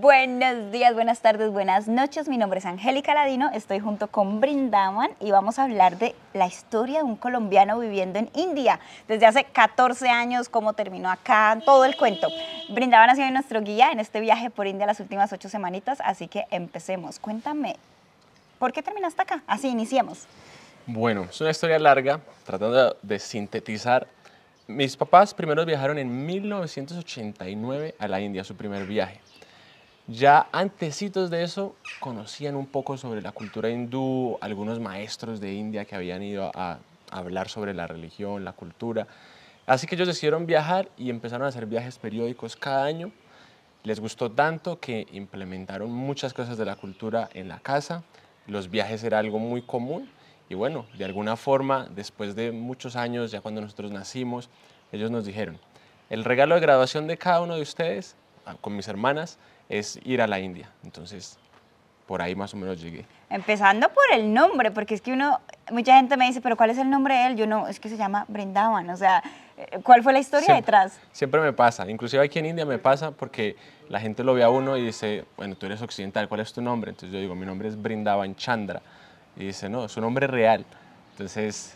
Buenos días, buenas tardes, buenas noches. Mi nombre es Angélica Ladino, estoy junto con Brindaman y vamos a hablar de la historia de un colombiano viviendo en India desde hace 14 años, cómo terminó acá, todo el cuento. Brindaman ha sido nuestro guía en este viaje por India las últimas ocho semanitas, así que empecemos. Cuéntame, ¿por qué terminaste acá? Así iniciemos. Bueno, es una historia larga, tratando de sintetizar. Mis papás primero viajaron en 1989 a la India, su primer viaje. Ya antecitos de eso, conocían un poco sobre la cultura hindú, algunos maestros de India que habían ido a, hablar sobre la religión, la cultura. Así que ellos decidieron viajar y empezaron a hacer viajes periódicos cada año. Les gustó tanto que implementaron muchas cosas de la cultura en la casa. Los viajes era algo muy común y bueno, de alguna forma, después de muchos años, ya cuando nosotros nacimos, ellos nos dijeron, el regalo de graduación de cada uno de ustedes, ah, con mis hermanas, es ir a la India. Entonces, por ahí más o menos llegué. Empezando por el nombre, porque es que uno, mucha gente me dice, pero ¿cuál es el nombre de él? Yo no, es que se llama Brindavan, o sea, eh, ¿cuál fue la historia detrás? Siempre me pasa, inclusive aquí en India me pasa porque la gente lo ve a uno y dice, bueno, tú eres occidental, ¿cuál es tu nombre? Entonces yo digo, mi nombre es Brindavan Chandra. Y dice, no, es un nombre real. Entonces,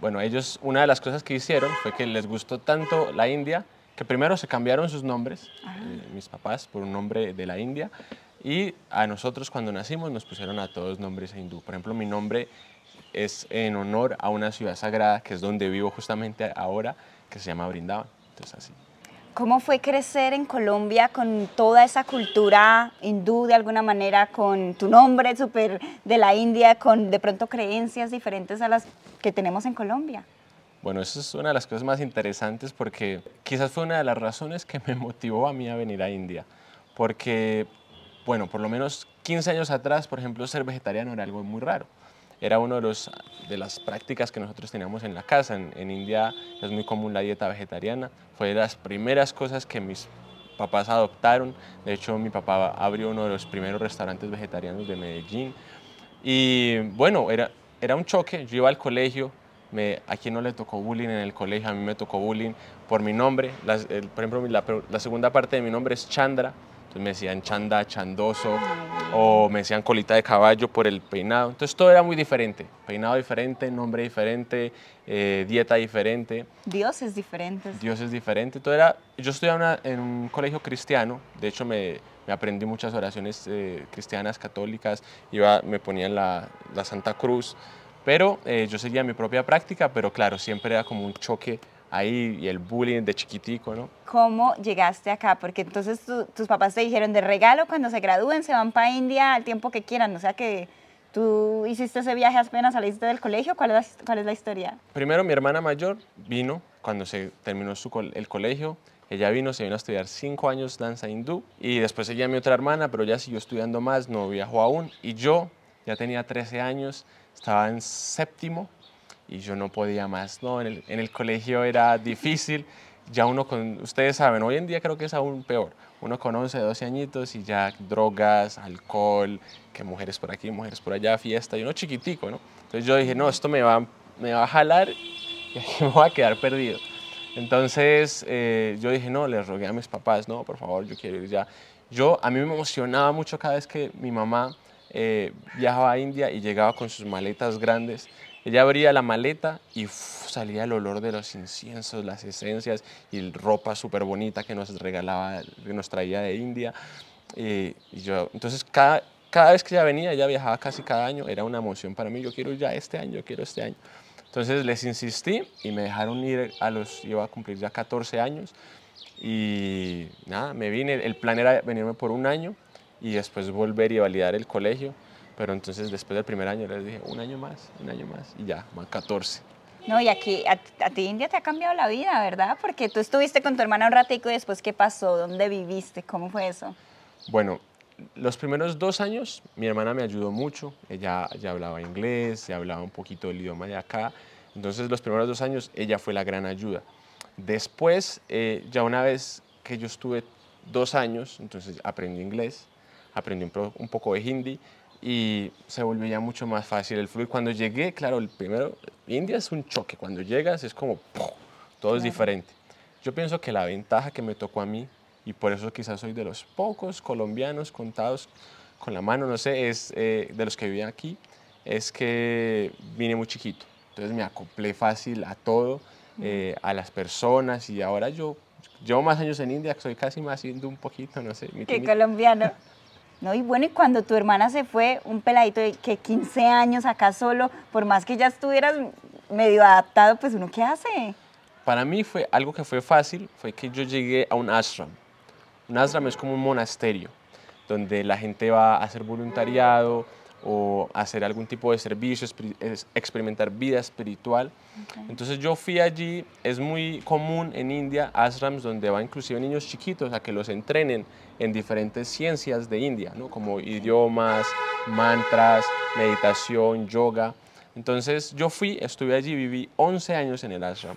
bueno, ellos, una de las cosas que hicieron fue que les gustó tanto la India primero se cambiaron sus nombres, eh, mis papás, por un nombre de la India, y a nosotros cuando nacimos nos pusieron a todos nombres hindú. Por ejemplo, mi nombre es en honor a una ciudad sagrada, que es donde vivo justamente ahora, que se llama Brindavan. Entonces, así. ¿Cómo fue crecer en Colombia con toda esa cultura hindú de alguna manera, con tu nombre súper de la India, con de pronto creencias diferentes a las que tenemos en Colombia? Bueno, eso es una de las cosas más interesantes porque quizás fue una de las razones que me motivó a mí a venir a India. Porque, bueno, por lo menos 15 años atrás, por ejemplo, ser vegetariano era algo muy raro. Era una de, los, de las prácticas que nosotros teníamos en la casa. En, en India es muy común la dieta vegetariana. Fue de las primeras cosas que mis papás adoptaron. De hecho, mi papá abrió uno de los primeros restaurantes vegetarianos de Medellín. Y bueno, era, era un choque. Yo iba al colegio, me, a quien no le tocó bullying en el colegio, a mí me tocó bullying por mi nombre. La, el, por ejemplo, la, segunda parte de mi nombre es Chandra, entonces me decían Chanda, Chandoso, o me decían colita de caballo por el peinado. Entonces todo era muy diferente, peinado diferente, nombre diferente, eh, dieta diferente. Dioses diferentes. Dioses diferente Todo era, yo estudiaba en un colegio cristiano, de hecho me, aprendí muchas oraciones eh, cristianas, católicas, iba, me ponían la, la Santa Cruz. Pero eh, yo seguía mi propia práctica, pero claro, siempre era como un choque ahí y el bullying de chiquitico, ¿no? ¿Cómo llegaste acá? Porque entonces tus papás te dijeron de regalo cuando se gradúen, se van para India al tiempo que quieran, o sea que tú hiciste ese viaje apenas saliste del colegio, ¿cuál es, cuál es la historia? Primero mi hermana mayor vino cuando se terminó su, el colegio, ella vino, se vino a estudiar cinco años danza hindú y después seguía mi otra hermana, pero ya siguió estudiando más, no viajó aún y yo ya tenía 13 años, estaba en séptimo y yo no podía más, ¿no? En el, colegio era difícil, ya uno con, ustedes saben, hoy en día creo que es aún peor, uno con 11, 12 añitos y ya drogas, alcohol, que mujeres por aquí, mujeres por allá, fiesta, y uno chiquitico, ¿no? Entonces yo dije, no, esto me va, me va a jalar y me voy a quedar perdido. Entonces eh, yo dije, no, les rogué a mis papás, no, por favor, yo quiero ir ya. Yo, a mí me emocionaba mucho cada vez que mi mamá eh, viajaba a India y llegaba con sus maletas grandes. Ella abría la maleta y salía el olor de los inciensos, las esencias y ropa súper bonita que nos regalaba, que nos traía de India. Eh, y yo, entonces, cada, cada vez que ella venía, ella viajaba casi cada año, era una emoción para mí. Yo quiero ya este año, yo quiero este año. Entonces les insistí y me dejaron ir a los, iba a cumplir ya 14 años. Y nada, me vine, el plan era venirme por un año y después volver y validar el colegio. Pero entonces después del primer año les dije, un año más, un año más, y ya, van 14. No, y aquí a, ti India te ha cambiado la vida, ¿verdad? Porque tú estuviste con tu hermana un ratico y después ¿qué pasó? ¿Dónde viviste? ¿Cómo fue eso? Bueno, los primeros dos años mi hermana me ayudó mucho. Ella ya hablaba inglés, ya hablaba un poquito del idioma de acá. Entonces los primeros dos años ella fue la gran ayuda. Después, eh, ya una vez que yo estuve dos años, entonces aprendí inglés aprendí un, poco de hindi y se volvió ya mucho más fácil el fluir. Cuando llegué, claro, el primero, India es un choque, cuando llegas es como, todo es diferente. Yo pienso que la ventaja que me tocó a mí, y por eso quizás soy de los pocos colombianos contados con la mano, no sé, es eh, de los que vivían aquí, es que vine muy chiquito. Entonces me acoplé fácil a todo, eh, a las personas, y ahora yo llevo más años en India, que soy casi más hindi un poquito, no sé. ¿Qué colombiano. No, y bueno, y cuando tu hermana se fue, un peladito de que 15 años acá solo, por más que ya estuvieras medio adaptado, pues uno qué hace? Para mí fue algo que fue fácil, fue que yo llegué a un ashram. Un ashram es como un monasterio, donde la gente va a hacer voluntariado, o hacer algún tipo de servicio, experimentar vida espiritual. Entonces yo fui allí, es muy común en India, ashrams, donde va inclusive niños chiquitos a que los entrenen en diferentes ciencias de India, como idiomas, mantras, meditación, yoga. Entonces yo fui, estuve allí, viví 11 años en el ashram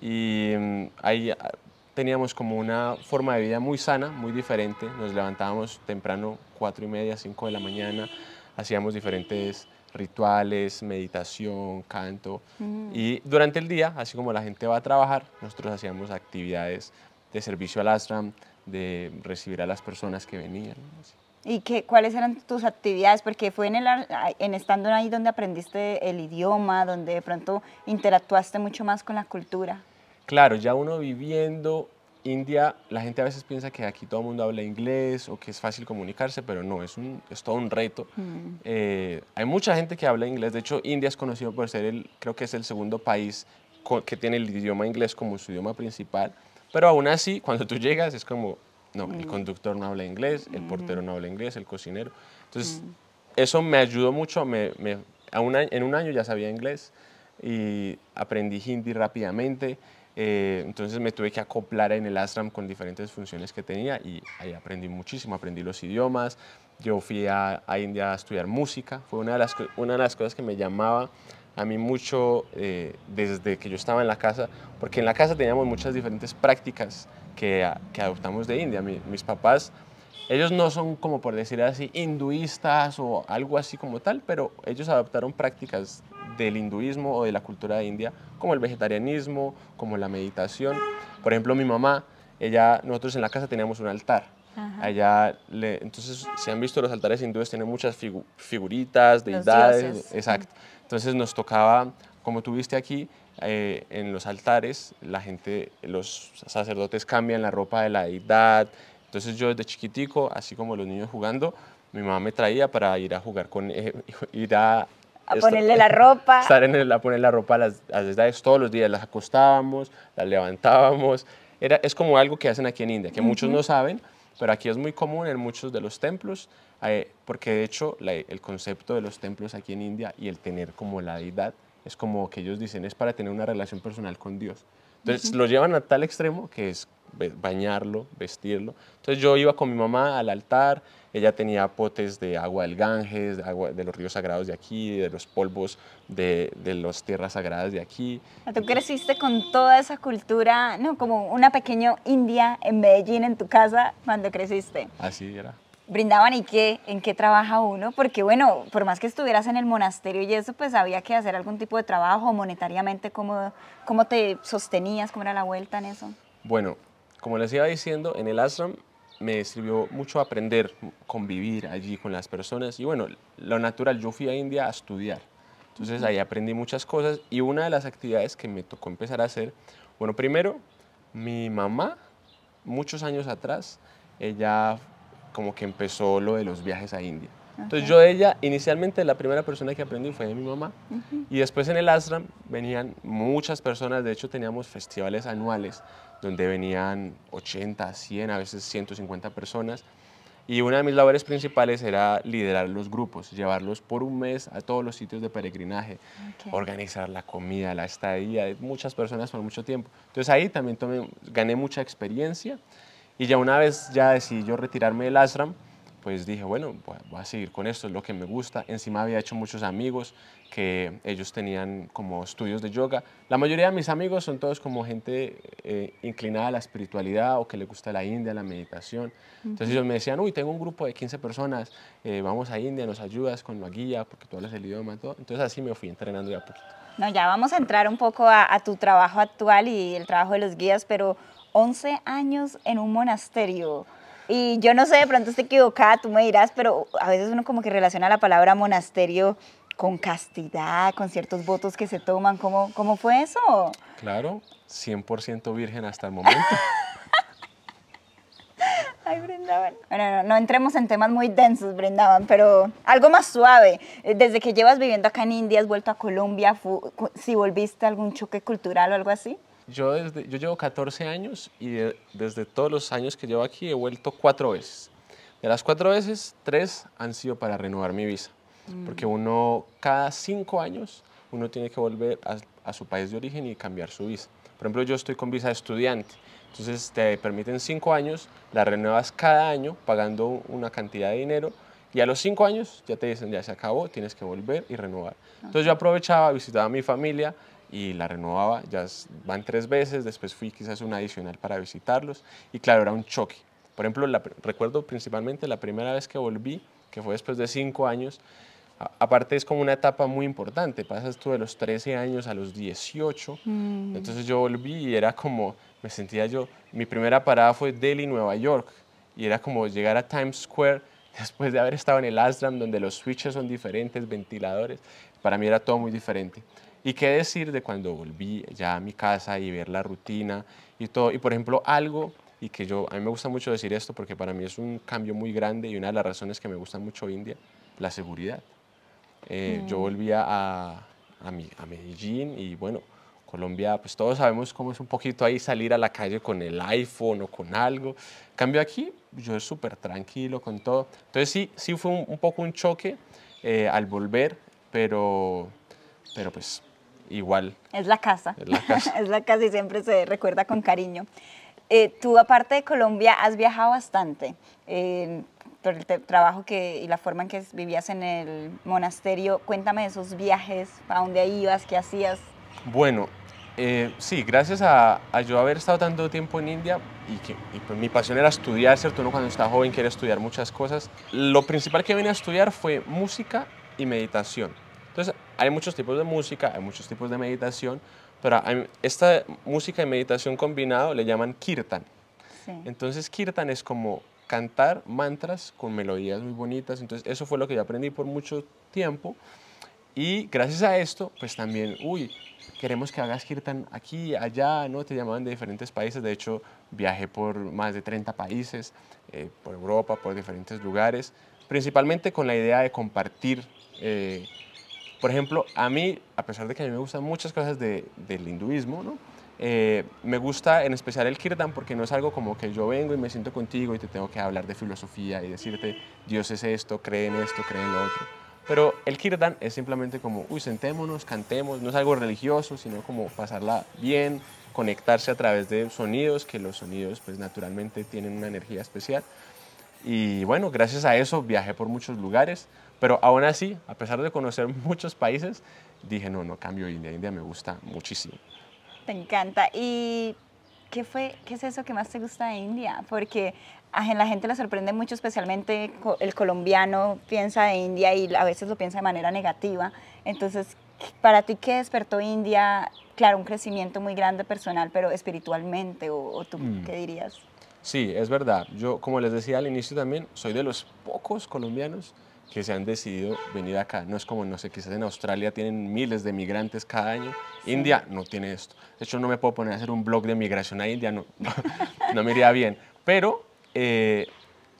y mm, ahí ah, teníamos como una forma de vida muy sana, muy diferente. Nos levantábamos temprano, 4 y media, 5 de la mañana hacíamos diferentes rituales, meditación, canto. Y durante el día, así como la gente va a trabajar, nosotros hacíamos actividades de servicio al ashram, de recibir a las personas que venían. ¿Y qué, cuáles eran tus actividades? Porque fue en, en estando ahí donde aprendiste el idioma, donde de pronto interactuaste mucho más con la cultura. Claro, ya uno viviendo India, la gente a veces piensa que aquí todo el mundo habla inglés o que es fácil comunicarse, pero no, es, un, es todo un reto. Mm. Eh, hay mucha gente que habla inglés, de hecho India es conocido por ser el, creo que es el segundo país que tiene el idioma inglés como su idioma principal, pero aún así, cuando tú llegas es como, no, el mm. conductor no habla inglés, el mm. portero no habla inglés, el cocinero. Entonces, eso me ayudó mucho, me, a un en un año ya sabía inglés y aprendí hindi rápidamente. Eh, entonces me tuve que acoplar en el ASRAM con diferentes funciones que tenía y ahí aprendí muchísimo, aprendí los idiomas. Yo fui a, a India a estudiar música, fue una de, las, una de las cosas que me llamaba a mí mucho eh, desde que yo estaba en la casa, porque en la casa teníamos muchas diferentes prácticas que, que adoptamos de India. mis papás, ellos no son como por decir así hinduistas o algo así como tal, pero ellos adoptaron prácticas del hinduismo o de la cultura de india, como el vegetarianismo, como la meditación. Por ejemplo, mi mamá, ella, nosotros en la casa teníamos un altar. Allá, entonces, si han visto los altares hindúes, tienen muchas figuritas, deidades. Exacto. Entonces nos tocaba, como tuviste aquí, eh, en los altares, la gente, los sacerdotes cambian la ropa de la deidad. Entonces yo desde chiquitico, así como los niños jugando, mi mamá me traía para ir a jugar con, eh, ir a a ponerle la ropa. Estar en la, poner la ropa a las, edades todos los días. Las acostábamos, las levantábamos. Era, es como algo que hacen aquí en India, que muchos no saben, pero aquí es muy común en muchos de los templos, eh, porque de hecho el concepto de los templos aquí en India y el tener como la deidad es como que ellos dicen es para tener una relación personal con Dios. Entonces lo llevan a tal extremo que es bañarlo, vestirlo. Entonces yo iba con mi mamá al altar, ella tenía potes de agua del Ganges, de, agua, de los ríos sagrados de aquí, de los polvos de, de las tierras sagradas de aquí. Tú creciste con toda esa cultura, ¿no? Como una pequeña India en Medellín, en tu casa, cuando creciste. Así era brindaban y qué, en qué trabaja uno, porque bueno, por más que estuvieras en el monasterio y eso, pues había que hacer algún tipo de trabajo monetariamente, ¿cómo, cómo te sostenías? ¿Cómo era la vuelta en eso? Bueno, como les iba diciendo, en el ashram me sirvió mucho aprender, convivir allí con las personas. Y bueno, lo natural, yo fui a India a estudiar. Entonces ahí aprendí muchas cosas y una de las actividades que me tocó empezar a hacer, bueno, primero, mi mamá, muchos años atrás, ella como que empezó lo de los viajes a India. Entonces yo ella, inicialmente la primera persona que aprendí fue de mi mamá. Y después en el ASRAM venían muchas personas, de hecho teníamos festivales anuales donde venían 80, 100, a veces 150 personas. Y una de mis labores principales era liderar los grupos, llevarlos por un mes a todos los sitios de peregrinaje, organizar la comida, la estadía muchas personas por mucho tiempo. Entonces ahí también gané mucha experiencia y ya una vez ya decidí yo retirarme del ASRAM, pues dije, bueno, voy a seguir con esto, es lo que me gusta. Encima había hecho muchos amigos que ellos tenían como estudios de yoga. La mayoría de mis amigos son todos como gente eh, inclinada a la espiritualidad o que le gusta la India, la meditación. Entonces ellos me decían, uy, tengo un grupo de 15 personas, eh, vamos a India, nos ayudas con la guía porque tú hablas el idioma. Todo. Entonces así me fui entrenando ya poquito. No, ya vamos a entrar un poco a, a tu trabajo actual y el trabajo de los guías, pero 11 años en un monasterio. Y yo no sé, de pronto estoy equivocada, tú me dirás, pero a veces uno como que relaciona la palabra monasterio con castidad, con ciertos votos que se toman. ¿Cómo, cómo fue eso? Claro, 100% virgen hasta el momento. Ay, Brindavan. Bueno, no, entremos en temas muy densos, brindaban pero algo más suave. Eh, desde que llevas viviendo acá en India, has vuelto a Colombia, si volviste a algún choque cultural o algo así. Yo, llevo 14 años y desde todos los años que llevo aquí he vuelto cuatro veces. De las cuatro veces, tres han sido para renovar mi visa, mm. porque uno cada cinco años uno tiene que volver a, su país de origen y cambiar su visa. Por ejemplo, yo estoy con visa de estudiante, entonces te permiten cinco años, la renuevas cada año pagando una cantidad de dinero y a los cinco años ya te dicen, ya se acabó, tienes que volver y renovar. Ah. Entonces yo aprovechaba, visitaba a mi familia, y la renovaba, ya van tres veces, después fui quizás una adicional para visitarlos y claro, era un choque. Por ejemplo, recuerdo principalmente la primera vez que volví, que fue después de cinco años, aparte es como una etapa muy importante, pasas tú de los 13 años a los 18, mm. entonces yo volví y era como, me sentía yo, mi primera parada fue Delhi, Nueva York, y era como llegar a Times Square después de haber estado en el Aslam, donde los switches son diferentes, ventiladores, para mí era todo muy diferente. Y qué decir de cuando volví ya a mi casa y ver la rutina y todo. Y por ejemplo, algo, y que yo, a mí me gusta mucho decir esto porque para mí es un cambio muy grande y una de las razones que me gusta mucho India, la seguridad. Eh, mm. Yo volvía a, a, a Medellín y bueno, Colombia, pues todos sabemos cómo es un poquito ahí salir a la calle con el iPhone o con algo. cambio aquí, yo es súper tranquilo con todo. Entonces sí, sí fue un, poco un choque eh, al volver, pero, pero pues igual. Es la casa. Es la casa, y siempre se recuerda con cariño. Eh, tú, aparte de Colombia, has viajado bastante. Eh, por el trabajo que, y la forma en que vivías en el monasterio, cuéntame de esos viajes, a dónde ibas, qué hacías. Bueno, eh, sí, gracias a, yo haber estado tanto tiempo en India y que pues mi pasión era estudiar, ¿cierto? Uno cuando está joven quiere estudiar muchas cosas. Lo principal que vine a estudiar fue música y meditación. Entonces, hay muchos tipos de música, hay muchos tipos de meditación, pero esta música y meditación combinado le llaman kirtan. Entonces, kirtan es como cantar mantras con melodías muy bonitas. Entonces, eso fue lo que yo aprendí por mucho tiempo. Y gracias a esto, pues también, uy, queremos que hagas kirtan aquí, allá, ¿no? Te llamaban de diferentes países. De hecho, viajé por más de 30 países, eh, por Europa, por diferentes lugares, principalmente con la idea de compartir eh, por ejemplo, a mí, a pesar de que a mí me gustan muchas cosas del hinduismo, ¿no? Eh, me gusta en especial el kirtan porque no es algo como que yo vengo y me siento contigo y te tengo que hablar de filosofía y decirte Dios es esto, cree en esto, cree en lo otro. Pero el kirtan es simplemente como, uy, sentémonos, cantemos, no es algo religioso, sino como pasarla bien, conectarse a través de sonidos, que los sonidos pues naturalmente tienen una energía especial. Y bueno, gracias a eso viajé por muchos lugares, pero aún así, a pesar de conocer muchos países, dije, no, no cambio India. India me gusta muchísimo. Te encanta. ¿Y qué, fue, qué es eso que más te gusta de India? Porque a la gente le sorprende mucho, especialmente el colombiano piensa de India y a veces lo piensa de manera negativa. Entonces, para ti, ¿qué despertó India? Claro, un crecimiento muy grande personal, pero espiritualmente, ¿o, tú mm. qué dirías? Sí, es verdad. Yo, como les decía al inicio también, soy de los pocos colombianos que se han decidido venir acá. No es como, no sé, quizás en Australia tienen miles de migrantes cada año. India no tiene esto. De hecho, no me puedo poner a hacer un blog de migración a India, no, me iría bien. Pero eh,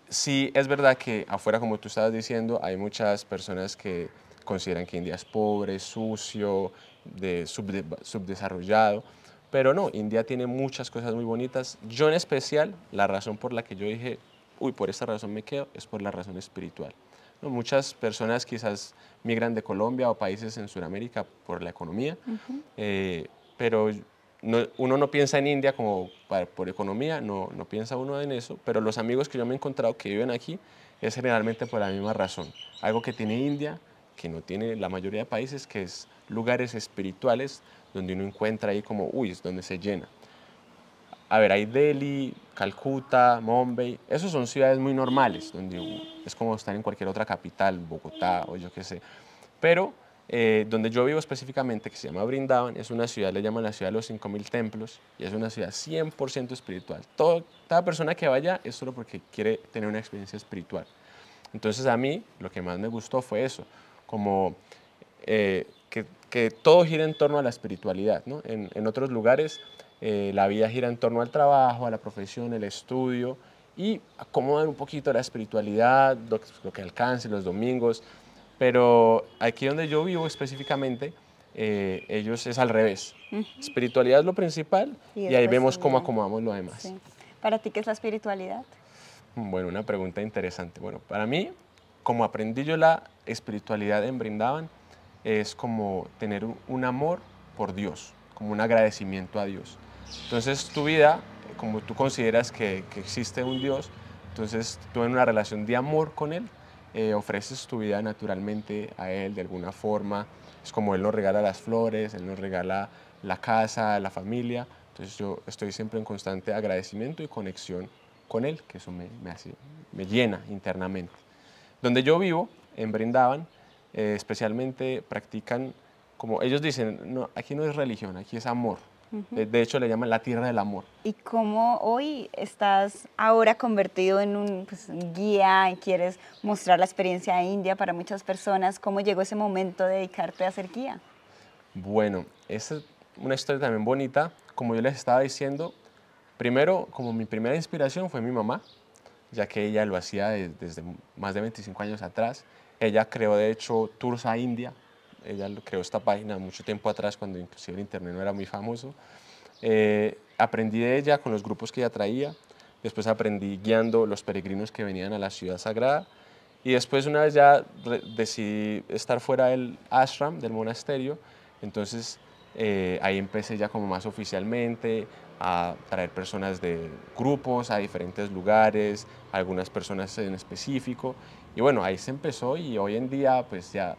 sí es verdad que afuera, como tú estabas diciendo, hay muchas personas que consideran que India es pobre, sucio, de subdesarrollado. Pero no, India tiene muchas cosas muy bonitas. Yo en especial, la razón por la que yo dije, uy, por esta razón me quedo, es por la razón espiritual. Muchas personas quizás migran de Colombia o países en Sudamérica por la economía, eh, pero uno no piensa en India como por economía, no, no piensa uno en eso, pero los amigos que yo me he encontrado que viven aquí es generalmente por la misma razón. Algo que tiene India, que no tiene la mayoría de países, que es lugares espirituales donde uno encuentra ahí como, uy, es donde se llena. A ver, hay Delhi, Calcuta, Mumbai, esos son ciudades muy normales, donde es como estar en cualquier otra capital, Bogotá o yo qué sé. Pero eh, donde yo vivo específicamente, que se llama Brindavan, es una ciudad, le llaman la ciudad de los 5.000 templos, y es una ciudad 100% espiritual. toda persona que vaya es solo porque quiere tener una experiencia espiritual. Entonces a mí lo que más me gustó fue eso, como eh, que, todo gira en torno a la espiritualidad. ¿no? En, en otros lugares eh, la vida gira en torno al trabajo, a la profesión, el estudio y acomodan un poquito la espiritualidad, lo, que alcance, los domingos. Pero aquí donde yo vivo específicamente, eh, ellos es al revés. Espiritualidad es lo principal y, ahí vemos cómo acomodamos lo demás. ¿Para ti qué es la espiritualidad? Bueno, una pregunta interesante. Bueno, para mí, como aprendí yo la espiritualidad en Brindaban, es como tener un amor por Dios, como un agradecimiento a Dios. Entonces tu vida, como tú consideras que, existe un Dios, entonces tú en una relación de amor con Él, eh, ofreces tu vida naturalmente a Él de alguna forma. Es como Él nos regala las flores, Él nos regala la casa, la familia. Entonces yo estoy siempre en constante agradecimiento y conexión con Él, que eso me, me, llena internamente. Donde yo vivo, en Brindavan, eh, especialmente practican, como ellos dicen, aquí no es religión, aquí es amor. Eh, de hecho, le llaman la tierra del amor. ¿Y cómo hoy estás ahora convertido en pues, un guía y quieres mostrar la experiencia de India para muchas personas? ¿Cómo llegó ese momento de dedicarte a ser guía? Bueno, es una historia también bonita. Como yo les estaba diciendo, primero, como mi primera inspiración fue mi mamá, ya que ella lo hacía desde más de 25 años atrás. Ella creó, de hecho, Tours a India, ella creó esta página mucho tiempo atrás, cuando inclusive el Internet no era muy famoso. Eh, aprendí de ella con los grupos que ella traía, después aprendí guiando los peregrinos que venían a la ciudad sagrada y después una vez ya decidí estar fuera del ashram, del monasterio, entonces eh, ahí empecé ya como más oficialmente a traer personas de grupos a diferentes lugares, algunas personas en específico. Y bueno, ahí se empezó y hoy en día pues ya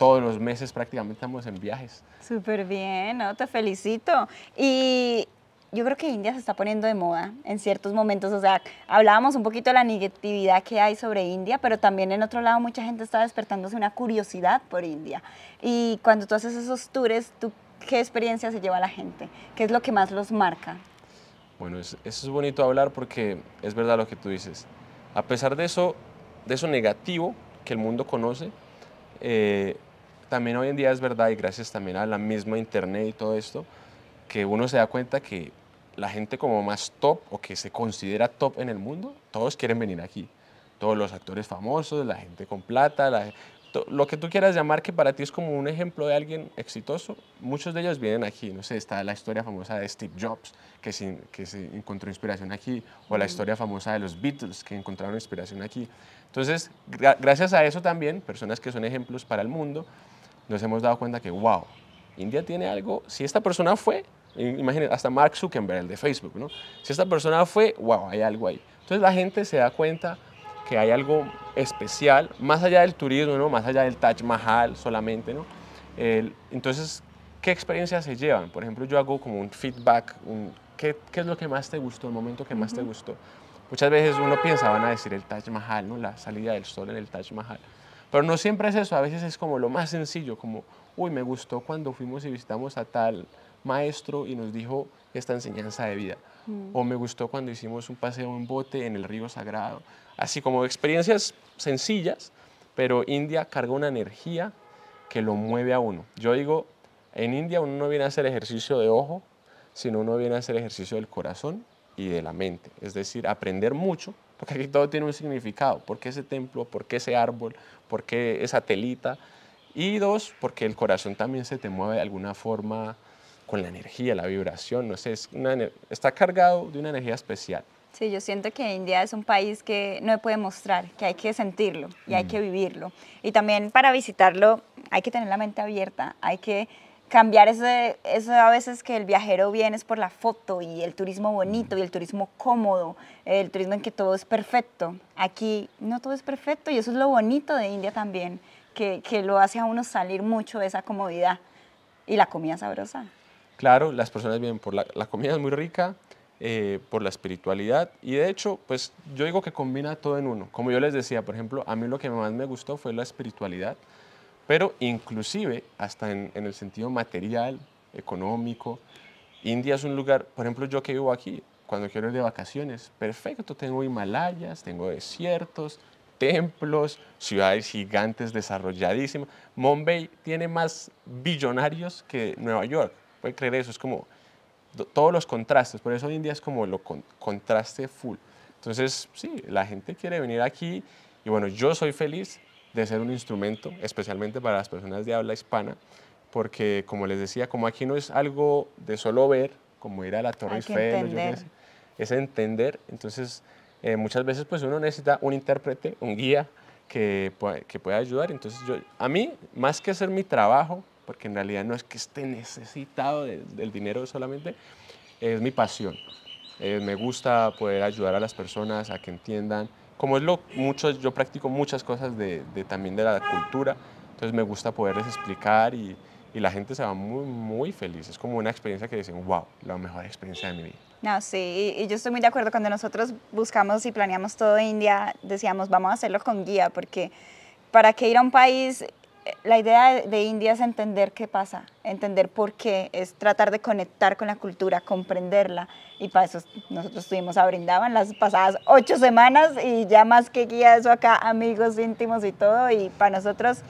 todos los meses prácticamente estamos en viajes. Súper bien, ¿no? Te felicito. Y yo creo que India se está poniendo de moda en ciertos momentos. O sea, hablábamos un poquito de la negatividad que hay sobre India, pero también en otro lado mucha gente está despertándose una curiosidad por India. Y cuando tú haces esos tours, ¿qué experiencia se lleva la gente? ¿Qué es lo que más los marca? Bueno, eso es bonito hablar porque es verdad lo que tú dices. A pesar de eso, de eso negativo que el mundo conoce, eh, también hoy en día es verdad, y gracias también a la misma internet y todo esto, que uno se da cuenta que la gente como más top o que se considera top en el mundo, todos quieren venir aquí. Todos los actores famosos, la gente con plata, lo que tú quieras llamar que para ti es como un ejemplo de alguien exitoso, muchos de ellos vienen aquí. No sé, está la historia famosa de Steve Jobs, que se, que se encontró inspiración aquí, o la historia famosa de los Beatles, que encontraron inspiración aquí. Entonces, gracias a eso también, personas que son ejemplos para el mundo, nos hemos dado cuenta que, wow, India tiene algo, si esta persona fue, imagínense, hasta Mark Zuckerberg, el de Facebook, ¿no? Si esta persona fue, wow, hay algo ahí. Entonces la gente se da cuenta que hay algo especial, más allá del turismo, ¿no? Más allá del Taj Mahal solamente, ¿no? entonces, ¿qué experiencias se llevan? Por ejemplo, yo hago como un feedback, un, ¿qué, ¿qué, es lo que más te gustó, el momento que más te gustó? Muchas veces uno piensa, van a decir el Taj Mahal, ¿no? La salida del sol en el Taj Mahal. Pero no siempre es eso, a veces es como lo más sencillo, como, uy, me gustó cuando fuimos y visitamos a tal maestro y nos dijo esta enseñanza de vida. Mm. O me gustó cuando hicimos un paseo en bote en el río sagrado. Así como experiencias sencillas, pero India carga una energía que lo mueve a uno. Yo digo, en India uno no viene a hacer ejercicio de ojo, sino uno viene a hacer ejercicio del corazón y de la mente. Es decir, aprender mucho porque aquí todo tiene un significado. ¿Por qué ese templo? ¿Por qué ese árbol? ¿Por qué esa telita? Y dos, porque el corazón también se te mueve de alguna forma con la energía, la vibración, no sé, es está cargado de una energía especial. Sí, yo siento que India es un país que no se puede mostrar, que hay que sentirlo y hay mm. que vivirlo. Y también para visitarlo hay que tener la mente abierta, hay que cambiar ese, eso a veces que el viajero viene es por la foto y el turismo bonito y el turismo cómodo, el turismo en que todo es perfecto. Aquí no todo es perfecto y eso es lo bonito de India también, que, que lo hace a uno salir mucho de esa comodidad y la comida sabrosa. Claro, las personas vienen por la, comida es muy rica, eh, por la espiritualidad y de hecho, pues yo digo que combina todo en uno. Como yo les decía, por ejemplo, a mí lo que más me gustó fue la espiritualidad pero inclusive hasta en, el sentido material, económico. India es un lugar, por ejemplo, yo que vivo aquí, cuando quiero ir de vacaciones, perfecto, tengo Himalayas, tengo desiertos, templos, ciudades gigantes desarrolladísimas. Mumbai tiene más billonarios que Nueva York. puede creer eso, es como todos los contrastes, por eso India es como lo contraste full. Entonces, sí, la gente quiere venir aquí y bueno, yo soy feliz de ser un instrumento, especialmente para las personas de habla hispana, porque como les decía, como aquí no es algo de solo ver, como ir a la Torre Eiffel, es, es entender, entonces eh, muchas veces pues uno necesita un intérprete, un guía que, que pueda ayudar, entonces yo, a mí, más que hacer mi trabajo, porque en realidad no es que esté necesitado del dinero solamente, es mi pasión, eh, me gusta poder ayudar a las personas a que entiendan como es lo mucho, yo practico muchas cosas de, también de la cultura, entonces me gusta poderles explicar y, y la gente se va muy, muy feliz. Es como una experiencia que dicen, wow, la mejor experiencia de mi vida. No, sí, y, y, yo estoy muy de acuerdo. Cuando nosotros buscamos y planeamos todo India, decíamos, vamos a hacerlo con guía, porque ¿para qué ir a un país la idea de India es entender qué pasa, entender por qué, es tratar de conectar con la cultura, comprenderla. Y para eso nosotros estuvimos a Brindaban las pasadas ocho semanas y ya más que guía eso acá, amigos íntimos y todo. Y para nosotros,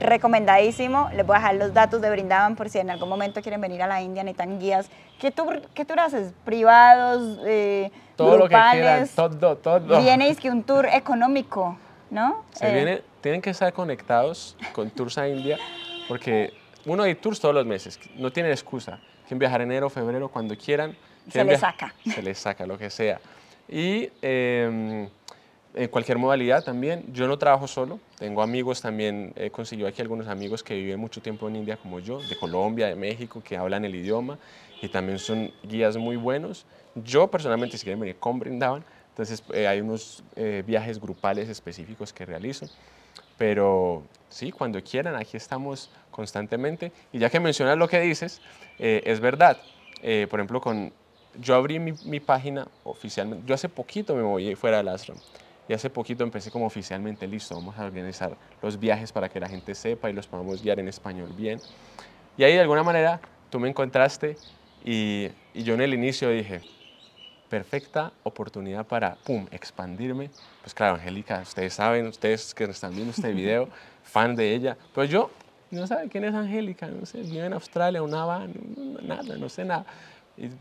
recomendadísimo. Les voy a dejar los datos de Brindaban por si en algún momento quieren venir a la India, necesitan guías. ¿Qué tour, qué haces? ¿Privados? Eh, todo lo todo, todo. que un tour económico. ¿no? Se eh. tienen que estar conectados con Tours a India porque uno hay tours todos los meses, no tienen excusa. Quieren viajar enero, febrero, cuando quieran. Se les saca. Se les saca, lo que sea. Y em, en cualquier modalidad también. Yo no trabajo solo, tengo amigos también, he conseguido aquí algunos amigos que viven mucho tiempo en India como yo, de Colombia, de México, que hablan el idioma y también son guías muy buenos. Yo personalmente, si quieren venir con entonces eh, hay unos eh, viajes grupales específicos que realizo. Pero sí, cuando quieran, aquí estamos constantemente. Y ya que mencionas lo que dices, eh, es verdad. por ejemplo, con, yo abrí mi, página oficialmente. Yo hace poquito me moví fuera del Astro. Y hace poquito empecé como oficialmente, listo, vamos a organizar los viajes para que la gente sepa y los podamos guiar en español bien. Y ahí de alguna manera tú me encontraste y, y yo en el inicio dije, perfecta oportunidad para, pum, expandirme. Pues claro, Angélica, ustedes saben, ustedes que están viendo este video, fan de ella, pues yo no sabe quién es Angélica, no sé, vive en Australia, una van, nada, no sé nada.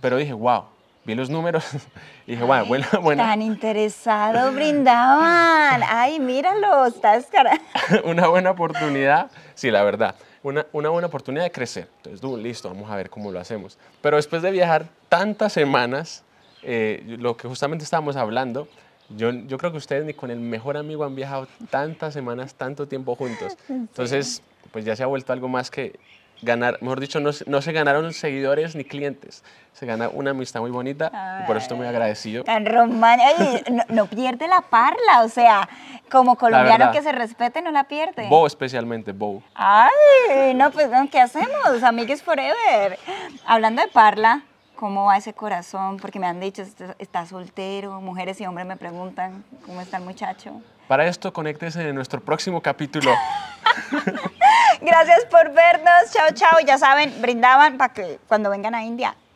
pero dije, wow, vi los números y dije, bueno, bueno, Tan interesado brindaban. Ay, míralo, estás cara. una buena oportunidad, sí, la verdad. Una, una buena oportunidad de crecer. Entonces, listo, vamos a ver cómo lo hacemos. Pero después de viajar tantas semanas, eh, lo que justamente estábamos hablando, yo, yo, creo que ustedes ni con el mejor amigo han viajado tantas semanas, tanto tiempo juntos. Entonces, pues ya se ha vuelto algo más que ganar, mejor dicho, no, se ganaron seguidores ni clientes, se gana una amistad muy bonita y por eso estoy muy agradecido. Tan romántico, no, pierde la parla, o sea, como colombiano que se respete no la pierde. Bo especialmente, Bo. Ay, no, pues ¿qué hacemos? Amigues forever. Hablando de parla, cómo va ese corazón, porque me han dicho, está soltero, mujeres y hombres me preguntan, ¿cómo está el muchacho? Para esto, conéctese en nuestro próximo capítulo. Gracias por vernos, chao, chao. Ya saben, brindaban para que cuando vengan a India